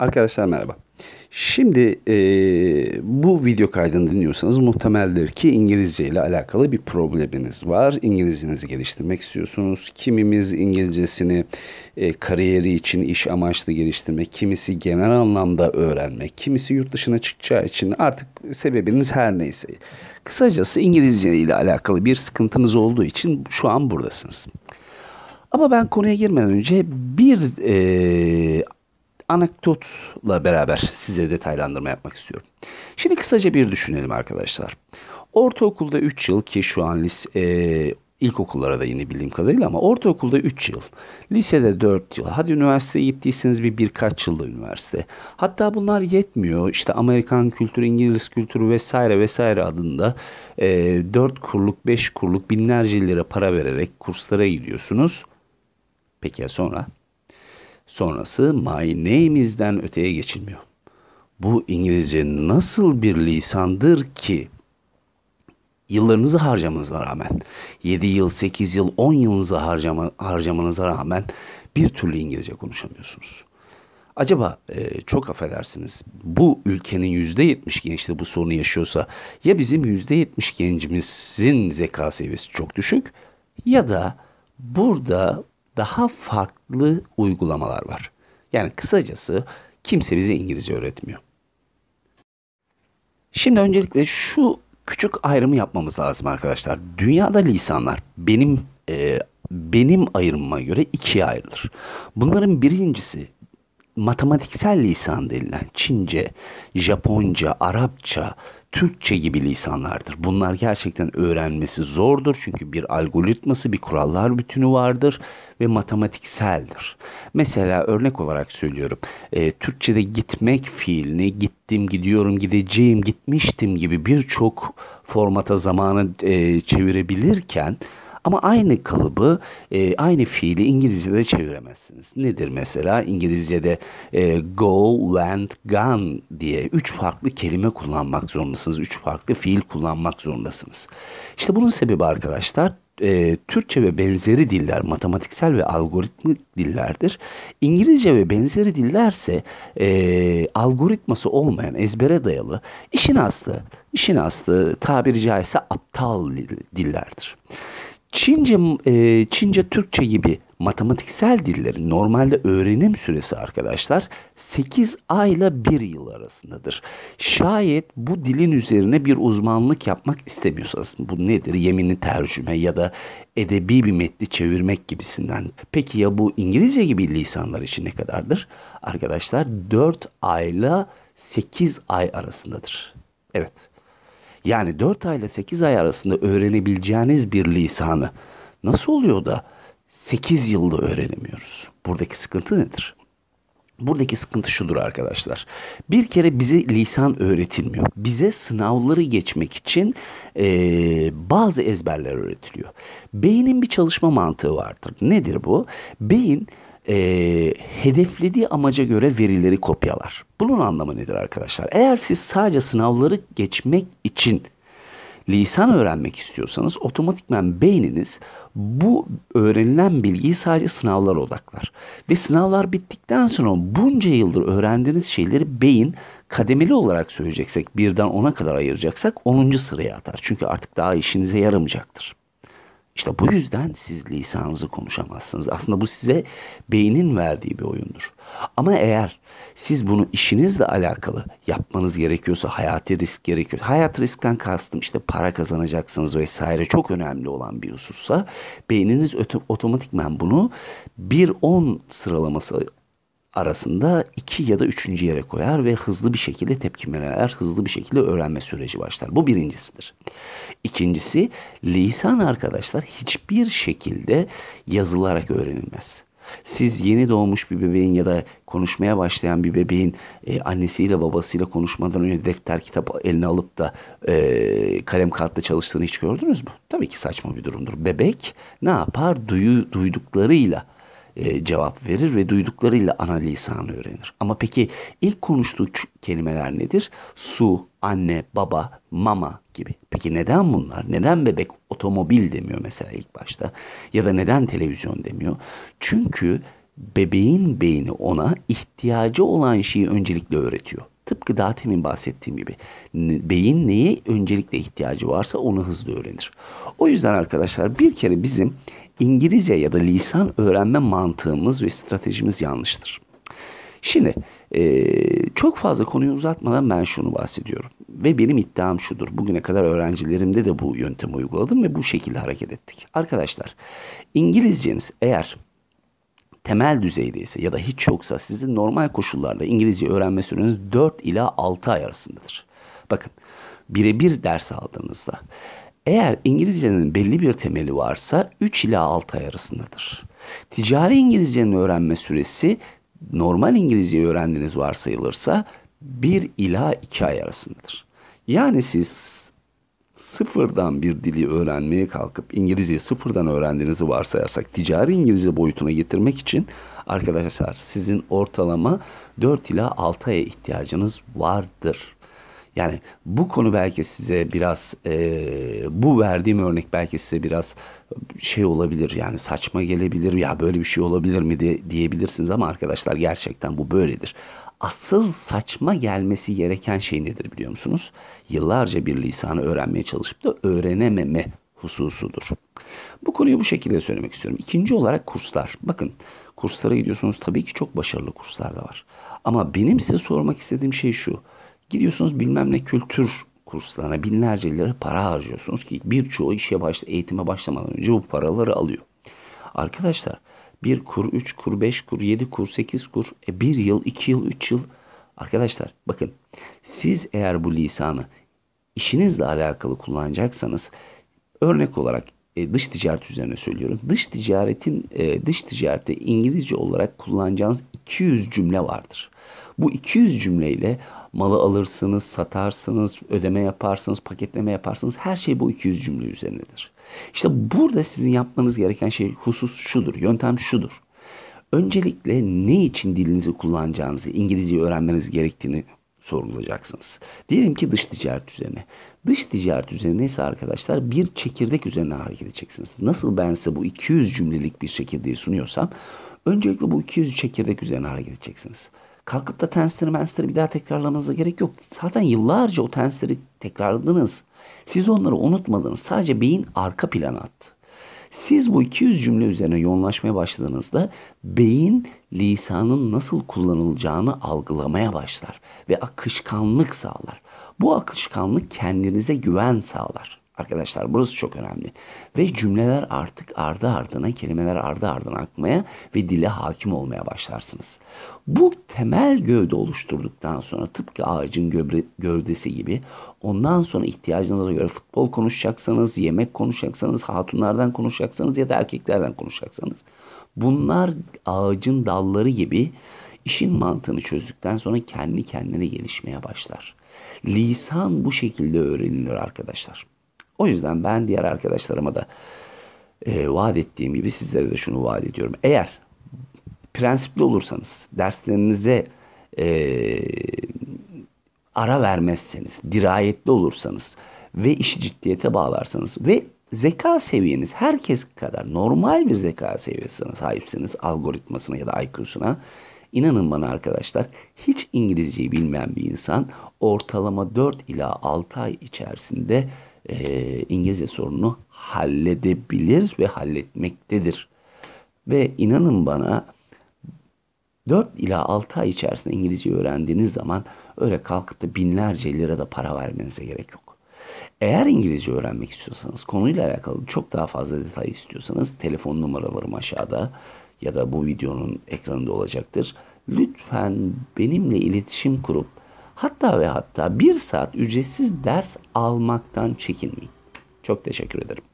Arkadaşlar merhaba. Şimdi e, bu video kaydını dinliyorsanız muhtemeldir ki İngilizce ile alakalı bir probleminiz var. İngilizcenizi geliştirmek istiyorsunuz. Kimimiz İngilizcesini e, kariyeri için iş amaçlı geliştirmek, kimisi genel anlamda öğrenmek, kimisi yurt dışına çıkacağı için artık sebebiniz her neyse. Kısacası İngilizce ile alakalı bir sıkıntınız olduğu için şu an buradasınız. Ama ben konuya girmeden önce bir e, anekdotla beraber size detaylandırma yapmak istiyorum. Şimdi kısaca bir düşünelim arkadaşlar. Ortaokulda 3 yıl ki şu an lise, e, ilkokullara da yine bildiğim kadarıyla ama ortaokulda 3 yıl, lisede 4 yıl. Hadi üniversiteye gittiyseniz bir birkaç yılda üniversite. Hatta bunlar yetmiyor. İşte Amerikan kültürü, İngiliz kültürü vesaire vesaire adında e, 4 kurluk, 5 kurluk binlerce lira para vererek kurslara gidiyorsunuz. Peki ya sonra? sonrası my name'izden öteye geçilmiyor. Bu İngilizce nasıl bir lisandır ki yıllarınızı harcamanıza rağmen 7 yıl, 8 yıl, 10 yılınızı harcama, harcamanıza rağmen bir türlü İngilizce konuşamıyorsunuz. Acaba e, çok affedersiniz bu ülkenin yüzde yetmiş gençte bu sorunu yaşıyorsa ya bizim yüzde yetmiş gencimizin zeka seviyesi çok düşük ya da burada daha farklı uygulamalar var. Yani kısacası kimse bize İngilizce öğretmiyor. Şimdi öncelikle şu küçük ayrımı yapmamız lazım arkadaşlar. Dünyada lisanlar benim e, benim ayrımıma göre ikiye ayrılır. Bunların birincisi matematiksel lisan denilen Çince, Japonca, Arapça, Türkçe gibi lisanlardır. Bunlar gerçekten öğrenmesi zordur çünkü bir algoritması, bir kurallar bütünü vardır ve matematikseldir. Mesela örnek olarak söylüyorum. E, Türkçe'de gitmek fiilini gittim, gidiyorum, gideceğim, gitmiştim gibi birçok formata zamanı e, çevirebilirken ama aynı kalıbı, e, aynı fiili İngilizce'de çeviremezsiniz. Nedir mesela? İngilizce'de e, go, went, gone diye üç farklı kelime kullanmak zorundasınız. Üç farklı fiil kullanmak zorundasınız. İşte bunun sebebi arkadaşlar e, Türkçe ve benzeri diller matematiksel ve algoritmik dillerdir. İngilizce ve benzeri dillerse e, algoritması olmayan ezbere dayalı işin aslı, işin aslı tabiri caizse aptal dillerdir. Çince, e, Çince, Türkçe gibi matematiksel dillerin normalde öğrenim süresi arkadaşlar 8 ay ile 1 yıl arasındadır. Şayet bu dilin üzerine bir uzmanlık yapmak istemiyorsanız bu nedir? Yeminli tercüme ya da edebi bir metni çevirmek gibisinden. Peki ya bu İngilizce gibi lisanlar için ne kadardır? Arkadaşlar 4 ay ile 8 ay arasındadır. Evet. Yani 4 ay ile 8 ay arasında öğrenebileceğiniz bir lisanı nasıl oluyor da 8 yılda öğrenemiyoruz? Buradaki sıkıntı nedir? Buradaki sıkıntı şudur arkadaşlar. Bir kere bize lisan öğretilmiyor. Bize sınavları geçmek için e, bazı ezberler öğretiliyor. Beynin bir çalışma mantığı vardır. Nedir bu? Beyin e, hedeflediği amaca göre verileri kopyalar. Bunun anlamı nedir arkadaşlar? Eğer siz sadece sınavları geçmek için lisan öğrenmek istiyorsanız otomatikmen beyniniz bu öğrenilen bilgiyi sadece sınavlara odaklar. Ve sınavlar bittikten sonra bunca yıldır öğrendiğiniz şeyleri beyin kademeli olarak söyleyeceksek birden ona kadar ayıracaksak 10. sıraya atar. Çünkü artık daha işinize yaramayacaktır. İşte bu yüzden siz lisanınızı konuşamazsınız. Aslında bu size beynin verdiği bir oyundur. Ama eğer siz bunu işinizle alakalı yapmanız gerekiyorsa, hayati risk gerekiyor. Hayat riskten kastım işte para kazanacaksınız vesaire çok önemli olan bir husussa beyniniz otomatikman bunu bir 10 sıralaması arasında iki ya da üçüncü yere koyar ve hızlı bir şekilde tepkimeler, hızlı bir şekilde öğrenme süreci başlar. Bu birincisidir. İkincisi lisan arkadaşlar hiçbir şekilde yazılarak öğrenilmez. Siz yeni doğmuş bir bebeğin ya da konuşmaya başlayan bir bebeğin e, annesiyle babasıyla konuşmadan önce defter kitap eline alıp da e, kalem kağıtla çalıştığını hiç gördünüz mü? Tabii ki saçma bir durumdur. Bebek ne yapar? Duyu, duyduklarıyla e, cevap verir ve duyduklarıyla ana lisanı öğrenir. Ama peki ilk konuştuğu kelimeler nedir? Su, anne, baba, mama gibi. Peki neden bunlar? Neden bebek otomobil demiyor mesela ilk başta? Ya da neden televizyon demiyor? Çünkü bebeğin beyni ona ihtiyacı olan şeyi öncelikle öğretiyor. Tıpkı daha temin bahsettiğim gibi beyin neye öncelikle ihtiyacı varsa onu hızlı öğrenir. O yüzden arkadaşlar bir kere bizim İngilizce ya da lisan öğrenme mantığımız ve stratejimiz yanlıştır. Şimdi e, çok fazla konuyu uzatmadan ben şunu bahsediyorum. Ve benim iddiam şudur. Bugüne kadar öğrencilerimde de bu yöntemi uyguladım ve bu şekilde hareket ettik. Arkadaşlar İngilizceniz eğer temel düzeydeyse ya da hiç yoksa sizin normal koşullarda İngilizce öğrenme süreniz 4 ila 6 ay arasındadır. Bakın birebir ders aldığınızda eğer İngilizcenin belli bir temeli varsa 3 ila 6 ay arasındadır. Ticari İngilizcenin öğrenme süresi normal İngilizceyi öğrendiğiniz varsayılırsa 1 ila 2 ay arasındadır. Yani siz sıfırdan bir dili öğrenmeye kalkıp İngilizceyi sıfırdan öğrendiğinizi varsayarsak ticari İngilizce boyutuna getirmek için arkadaşlar sizin ortalama 4 ila 6 aya ihtiyacınız vardır. Yani bu konu belki size biraz e, bu verdiğim örnek belki size biraz şey olabilir yani saçma gelebilir ya böyle bir şey olabilir mi diye, diyebilirsiniz ama arkadaşlar gerçekten bu böyledir. Asıl saçma gelmesi gereken şey nedir biliyor musunuz? Yıllarca bir lisanı öğrenmeye çalışıp da öğrenememe hususudur. Bu konuyu bu şekilde söylemek istiyorum. İkinci olarak kurslar. Bakın kurslara gidiyorsunuz tabii ki çok başarılı kurslar da var. Ama benim size sormak istediğim şey şu. Gidiyorsunuz bilmem ne kültür kurslarına binlerce lira para harcıyorsunuz ki birçoğu işe başla, eğitime başlamadan önce bu paraları alıyor. Arkadaşlar bir kur, üç kur, beş kur, yedi kur, sekiz kur, e bir yıl, iki yıl, üç yıl. Arkadaşlar bakın siz eğer bu lisanı işinizle alakalı kullanacaksanız örnek olarak e, dış ticaret üzerine söylüyorum. Dış ticaretin e, dış ticarette İngilizce olarak kullanacağınız 200 cümle vardır. Bu 200 cümleyle Malı alırsınız, satarsınız, ödeme yaparsınız, paketleme yaparsınız. Her şey bu 200 cümle üzerinedir. İşte burada sizin yapmanız gereken şey husus şudur, yöntem şudur. Öncelikle ne için dilinizi kullanacağınızı, İngilizceyi öğrenmeniz gerektiğini sorgulayacaksınız. Diyelim ki dış ticaret üzerine. Dış ticaret üzerine ise arkadaşlar bir çekirdek üzerine hareket edeceksiniz. Nasıl ben size bu 200 cümlelik bir çekirdeği sunuyorsam öncelikle bu 200 çekirdek üzerine hareket edeceksiniz kalkıp da tensleri mensleri bir daha tekrarlamanıza gerek yok. Zaten yıllarca o tensleri tekrarladınız. Siz onları unutmadınız. Sadece beyin arka plana attı. Siz bu 200 cümle üzerine yoğunlaşmaya başladığınızda beyin lisanın nasıl kullanılacağını algılamaya başlar ve akışkanlık sağlar. Bu akışkanlık kendinize güven sağlar. Arkadaşlar burası çok önemli. Ve cümleler artık ardı ardına, kelimeler ardı ardına akmaya ve dile hakim olmaya başlarsınız. Bu temel gövde oluşturduktan sonra tıpkı ağacın gövdesi gibi ondan sonra ihtiyacınıza göre futbol konuşacaksanız, yemek konuşacaksanız, hatunlardan konuşacaksanız ya da erkeklerden konuşacaksanız bunlar ağacın dalları gibi işin mantığını çözdükten sonra kendi kendine gelişmeye başlar. Lisan bu şekilde öğrenilir arkadaşlar. O yüzden ben diğer arkadaşlarıma da e, vaat ettiğim gibi sizlere de şunu vaat ediyorum. Eğer prensipli olursanız, derslerinize e, ara vermezseniz, dirayetli olursanız ve işi ciddiyete bağlarsanız ve zeka seviyeniz herkes kadar normal bir zeka seviyesine sahipseniz, algoritmasına ya da IQ'suna. inanın bana arkadaşlar hiç İngilizceyi bilmeyen bir insan ortalama 4 ila 6 ay içerisinde e, İngilizce sorununu halledebilir ve halletmektedir. Ve inanın bana 4 ila 6 ay içerisinde İngilizce öğrendiğiniz zaman öyle kalkıp da binlerce lira da para vermenize gerek yok. Eğer İngilizce öğrenmek istiyorsanız, konuyla alakalı çok daha fazla detay istiyorsanız telefon numaralarım aşağıda ya da bu videonun ekranında olacaktır. Lütfen benimle iletişim kurup Hatta ve hatta bir saat ücretsiz ders almaktan çekinmeyin. Çok teşekkür ederim.